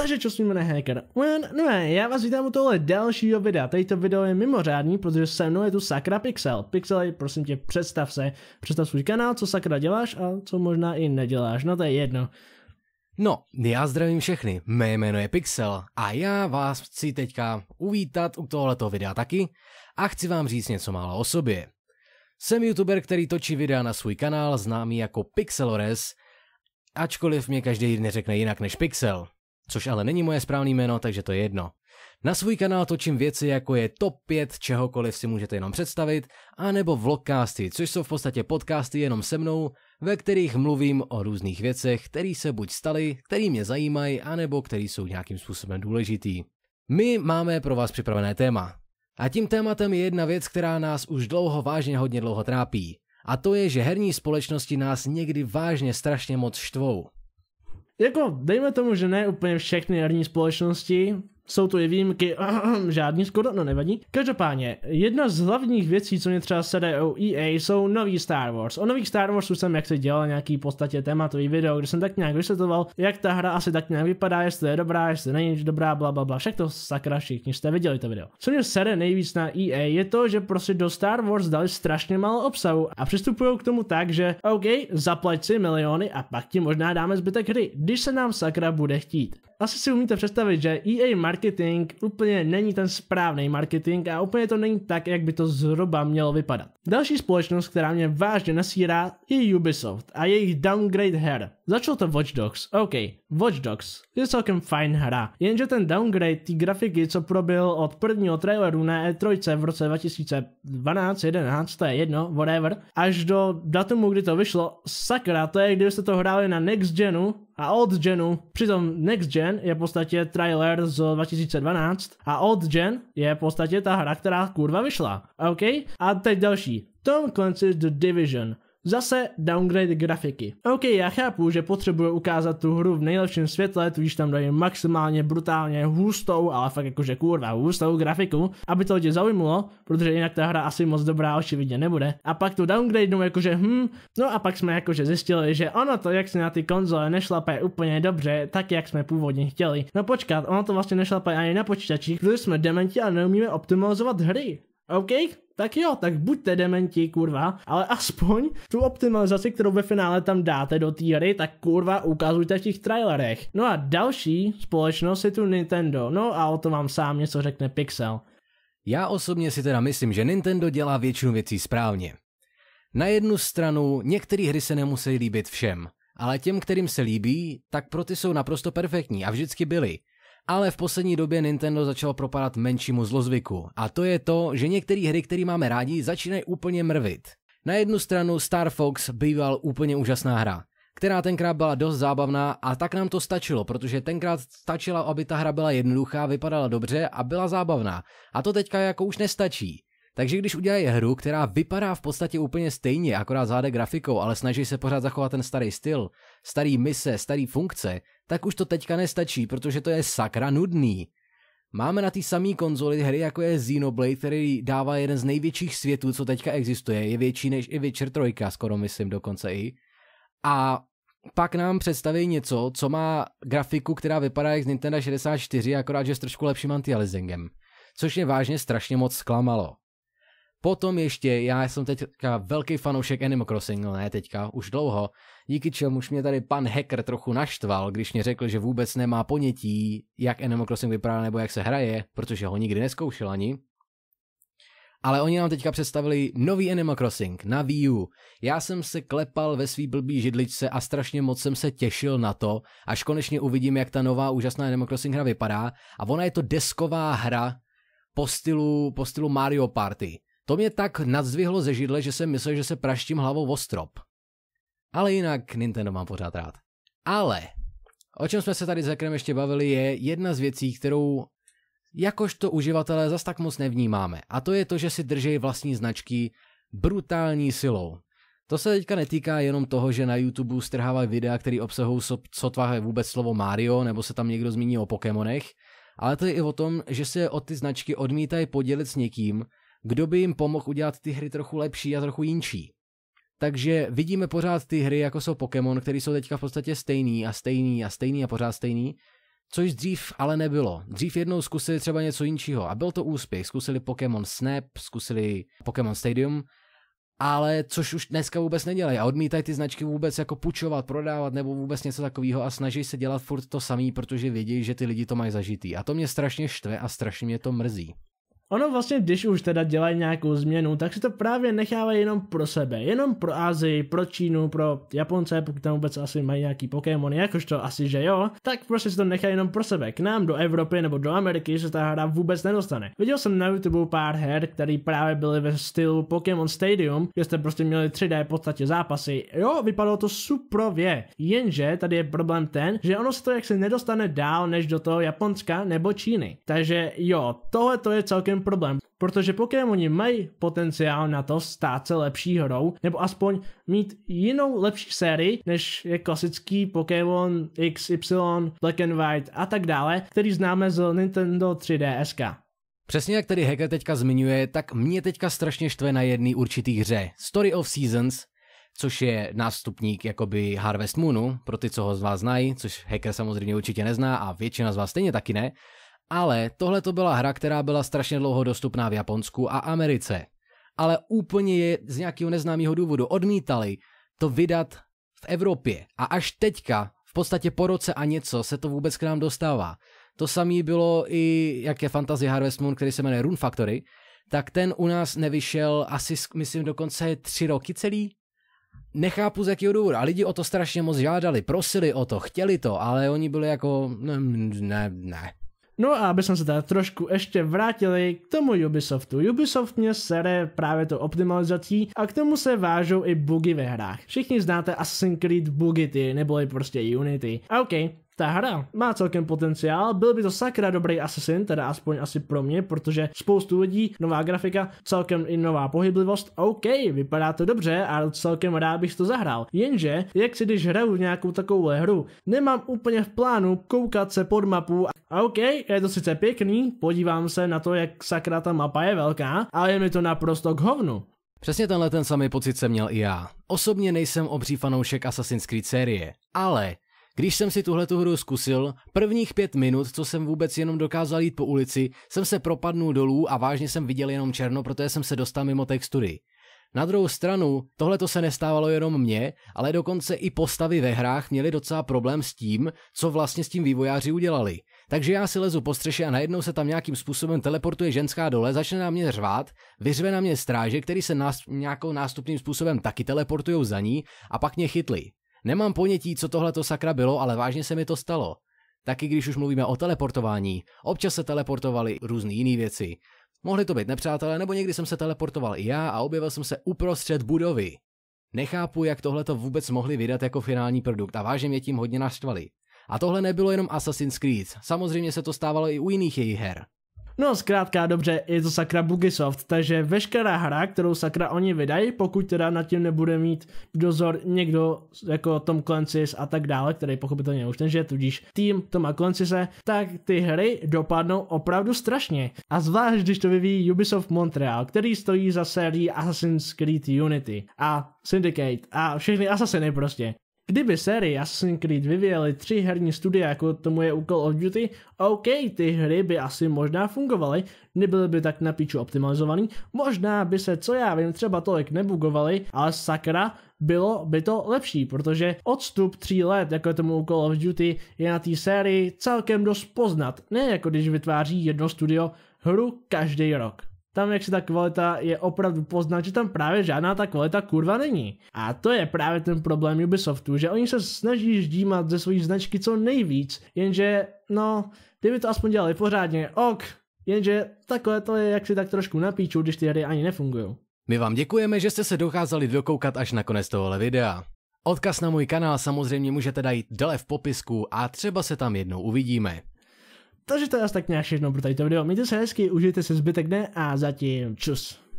Takže čo smíme hacker? No ne, já vás vítám u tohle dalšího videa. Tady to video je mimořádný, protože se mnou je tu Sakra Pixel. Pixel, prosím tě, představ se. Představ svůj kanál, co Sakra děláš a co možná i neděláš. No to je jedno. No, já zdravím všechny, mé jméno je Pixel a já vás chci teďka uvítat u tohoto videa taky a chci vám říct něco málo o sobě. Jsem youtuber, který točí videa na svůj kanál známý jako Pixelores, ačkoliv mě každý neřekne jinak než Pixel což ale není moje správné jméno, takže to je jedno. Na svůj kanál točím věci jako je top 5 čehokoliv si můžete jenom představit, anebo vlogcasty, což jsou v podstatě podcasty jenom se mnou, ve kterých mluvím o různých věcech, které se buď staly, které mě zajímají, anebo které jsou nějakým způsobem důležitý. My máme pro vás připravené téma. A tím tématem je jedna věc, která nás už dlouho, vážně hodně dlouho trápí. A to je, že herní společnosti nás někdy vážně strašně moc štvou jako dejme tomu, že ne úplně všechny herní společnosti, jsou to i výjimky, žádný skoro, no nevadí. Každopádně, jedna z hlavních věcí, co mě třeba sede o EA, jsou nový Star Wars. O nových Star Warsu jsem jak se dělal nějaký v podstatě tématový video, kde jsem tak nějak vysvětloval, jak ta hra asi tak nějak vypadá, jestli je dobrá, jestli není dobrá, bla bla bla. Však to sakra všichni jste viděli to video. Co mě sede nejvíc na EA je to, že prostě do Star Wars dali strašně málo obsahu a přistupují k tomu tak, že OK, zaplať si miliony a pak ti možná dáme zbytek hry, když se nám sakra bude chtít asi si umíte představit, že EA marketing úplně není ten správný marketing a úplně to není tak, jak by to zhruba mělo vypadat. Další společnost, která mě vážně nasírá, je Ubisoft a jejich downgrade her. Začalo to Watch Dogs, OK, Watch Dogs je celkem fajn hra, jenže ten downgrade ty grafiky, co probil od prvního traileru na E3 v roce 2012, 11, to je jedno, whatever, až do datumu, kdy to vyšlo, sakra, to je, kdybyste to hráli na next genu, a Old Genu. Přitom Next Gen je v podstatě trailer z 2012 a Old Gen je v podstatě ta hra, která kurva vyšla. OK? A teď další. Tom Clancy's The Division. Zase downgrade grafiky. OK, já chápu, že potřebuje ukázat tu hru v nejlepším světle, tudíž tam dají maximálně brutálně hustou, ale fakt jakože kurva hustou grafiku, aby to lidi zaujímalo, protože jinak ta hra asi moc dobrá očividně nebude. A pak tu downgrade, jakože hm, no a pak jsme jakože zjistili, že ono to, jak se na ty konzole nešlapé úplně dobře, tak jak jsme původně chtěli. No počkat, ono to vlastně nešlapé ani na počítačích, protože jsme dementi a neumíme optimalizovat hry. OK, tak jo, tak buďte dementi, kurva, ale aspoň tu optimalizaci, kterou ve finále tam dáte do té hry, tak kurva ukazujte v těch trailerech. No a další společnost je tu Nintendo, no a o to vám sám něco řekne Pixel. Já osobně si teda myslím, že Nintendo dělá většinu věcí správně. Na jednu stranu, některé hry se nemusí líbit všem, ale těm, kterým se líbí, tak pro ty jsou naprosto perfektní a vždycky byly ale v poslední době Nintendo začalo propadat menšímu zlozvyku. A to je to, že některé hry, které máme rádi, začínají úplně mrvit. Na jednu stranu Star Fox býval úplně úžasná hra která tenkrát byla dost zábavná a tak nám to stačilo, protože tenkrát stačila, aby ta hra byla jednoduchá, vypadala dobře a byla zábavná. A to teďka jako už nestačí. Takže když udělají hru, která vypadá v podstatě úplně stejně, akorát záde grafikou, ale snaží se pořád zachovat ten starý styl, starý mise, starý funkce, tak už to teďka nestačí, protože to je sakra nudný. Máme na té samé konzoli hry, jako je Xenoblade, který dává jeden z největších světů, co teďka existuje, je větší než i Witcher 3, skoro myslím dokonce i. A pak nám představí něco, co má grafiku, která vypadá jak z Nintendo 64, akorát že s trošku lepším antializingem. Což mě vážně strašně moc zklamalo. Potom ještě, já jsem teďka velký fanoušek Animal Crossing, no ne teďka, už dlouho, díky čemuž mě tady pan hacker trochu naštval, když mě řekl, že vůbec nemá ponětí, jak Animal Crossing vypadá nebo jak se hraje, protože ho nikdy neskoušel ani. Ale oni nám teďka představili nový Animal Crossing na Wii U. Já jsem se klepal ve svý blbý židličce a strašně moc jsem se těšil na to, až konečně uvidím, jak ta nová úžasná Animal Crossing hra vypadá. A ona je to desková hra po stylu, po stylu Mario Party to mě tak nadzvihlo ze židle, že jsem myslel, že se praštím hlavou o strop. Ale jinak Nintendo mám pořád rád. Ale, o čem jsme se tady s Zekrem ještě bavili, je jedna z věcí, kterou jakožto uživatelé zas tak moc nevnímáme. A to je to, že si drží vlastní značky brutální silou. To se teďka netýká jenom toho, že na YouTube strhávají videa, které obsahují sotva vůbec slovo Mario, nebo se tam někdo zmíní o Pokémonech, ale to je i o tom, že se o ty značky odmítají podělit s někým, kdo by jim pomohl udělat ty hry trochu lepší a trochu jinčí. Takže vidíme pořád ty hry, jako jsou Pokémon, které jsou teďka v podstatě stejný a stejný a stejný a pořád stejný, což dřív ale nebylo. Dřív jednou zkusili třeba něco jinčího a byl to úspěch. Zkusili Pokémon Snap, zkusili Pokémon Stadium, ale což už dneska vůbec nedělají a odmítají ty značky vůbec jako pučovat, prodávat nebo vůbec něco takového a snaží se dělat furt to samý, protože vědí, že ty lidi to mají zažitý. A to mě strašně štve a strašně mě to mrzí. Ono vlastně, když už teda dělají nějakou změnu, tak si to právě nechávají jenom pro sebe, jenom pro Azii, pro Čínu, pro Japonce, pokud tam vůbec asi mají nějaký Pokémon, jakož to asi že jo, tak prostě si to nechají jenom pro sebe. K nám do Evropy nebo do Ameriky se ta hra vůbec nedostane. Viděl jsem na YouTube pár her, které právě byly ve stylu Pokémon Stadium, kde jste prostě měli 3D v podstatě zápasy. Jo, vypadalo to suprově. Jenže tady je problém ten, že ono se to jaksi nedostane dál než do toho Japonska nebo Číny. Takže jo, tohle to je celkem problém, protože Pokémoni mají potenciál na to stát se lepší hrou, nebo aspoň mít jinou lepší sérii, než je klasický Pokémon XY, Black and White a tak dále, který známe z Nintendo 3DS. Přesně jak tady Heke teďka zmiňuje, tak mě teďka strašně štve na jedný určitý hře. Story of Seasons, což je nástupník jakoby Harvest Moonu, pro ty, co ho z vás znají, což hacker samozřejmě určitě nezná a většina z vás stejně taky ne, ale tohle to byla hra, která byla strašně dlouho dostupná v Japonsku a Americe. Ale úplně je z nějakého neznámého důvodu odmítali to vydat v Evropě. A až teďka, v podstatě po roce a něco, se to vůbec k nám dostává. To samé bylo i, jaké Fantasy Harvest Moon, který se jmenuje Rune Factory, tak ten u nás nevyšel asi, myslím, dokonce tři roky celý. Nechápu z jakého důvodu. A lidi o to strašně moc žádali, prosili o to, chtěli to, ale oni byli jako, no, ne, ne, ne. No a aby jsme se teda trošku ještě vrátili k tomu Ubisoftu. Ubisoft mě sere právě to optimalizací a k tomu se vážou i bugy ve hrách. Všichni znáte Assassin's Creed bugy ty, neboli prostě Unity. A OK, ta hra má celkem potenciál, byl by to sakra dobrý Assassin, teda aspoň asi pro mě, protože spoustu lidí, nová grafika, celkem i nová pohyblivost, OK, vypadá to dobře a celkem rád bych to zahrál. Jenže, jak si když hraju nějakou takovou hru, nemám úplně v plánu koukat se pod mapu a OK, je to sice pěkný, podívám se na to, jak sakra ta mapa je velká, ale je mi to naprosto k hovnu. Přesně tenhle ten samý pocit jsem měl i já. Osobně nejsem obří fanoušek Assassin's Creed série, ale když jsem si tuhle hru zkusil, prvních pět minut, co jsem vůbec jenom dokázal jít po ulici, jsem se propadnul dolů a vážně jsem viděl jenom černo, protože jsem se dostal mimo textury. Na druhou stranu, tohle to se nestávalo jenom mně, ale dokonce i postavy ve hrách měly docela problém s tím, co vlastně s tím vývojáři udělali. Takže já si lezu po střeše a najednou se tam nějakým způsobem teleportuje ženská dole, začne na mě řvát, vyřve na mě stráže, který se nás, nějakou nástupným způsobem taky teleportují za ní a pak mě chytli. Nemám ponětí, co tohle to sakra bylo, ale vážně se mi to stalo. Taky když už mluvíme o teleportování, občas se teleportovali různé jiné věci. Mohli to být nepřátelé, nebo někdy jsem se teleportoval i já a objevil jsem se uprostřed budovy. Nechápu, jak tohle to vůbec mohli vydat jako finální produkt a vážně mě tím hodně naštvali. A tohle nebylo jenom Assassin's Creed, samozřejmě se to stávalo i u jiných jejich her. No zkrátka dobře, je to sakra Bugisoft, takže veškerá hra, kterou sakra oni vydají, pokud teda nad tím nebude mít dozor někdo jako Tom Clancy's a tak dále, který pochopitelně už tenže, tudíž tým Toma Clancy's, tak ty hry dopadnou opravdu strašně. A zvlášť, když to vyvíjí Ubisoft Montreal, který stojí za sérií Assassin's Creed Unity a Syndicate a všechny Assassiny prostě. Kdyby série Assassin's Creed vyvíjeli tři herní studia, jako tomu je úkol of Duty, OK, ty hry by asi možná fungovaly, nebyly by tak na píču optimalizovaný, možná by se, co já vím, třeba tolik nebugovaly, ale sakra, bylo by to lepší, protože odstup tří let, jako je tomu Call of Duty, je na té sérii celkem dost poznat, ne jako když vytváří jedno studio hru každý rok tam, jak se ta kvalita je opravdu poznat, že tam právě žádná ta kvalita kurva není. A to je právě ten problém Ubisoftu, že oni se snaží ždímat ze svojí značky co nejvíc, jenže, no, kdyby to aspoň dělali pořádně, ok, jenže takhle to je jak si tak trošku napíču, když ty hry ani nefungují. My vám děkujeme, že jste se dokázali dokoukat až na konec tohohle videa. Odkaz na můj kanál samozřejmě můžete dát dole v popisku a třeba se tam jednou uvidíme. Takže to je asi tak nějak všechno pro tady to video. Mějte se hezky, užijte se zbytek dne a zatím čus.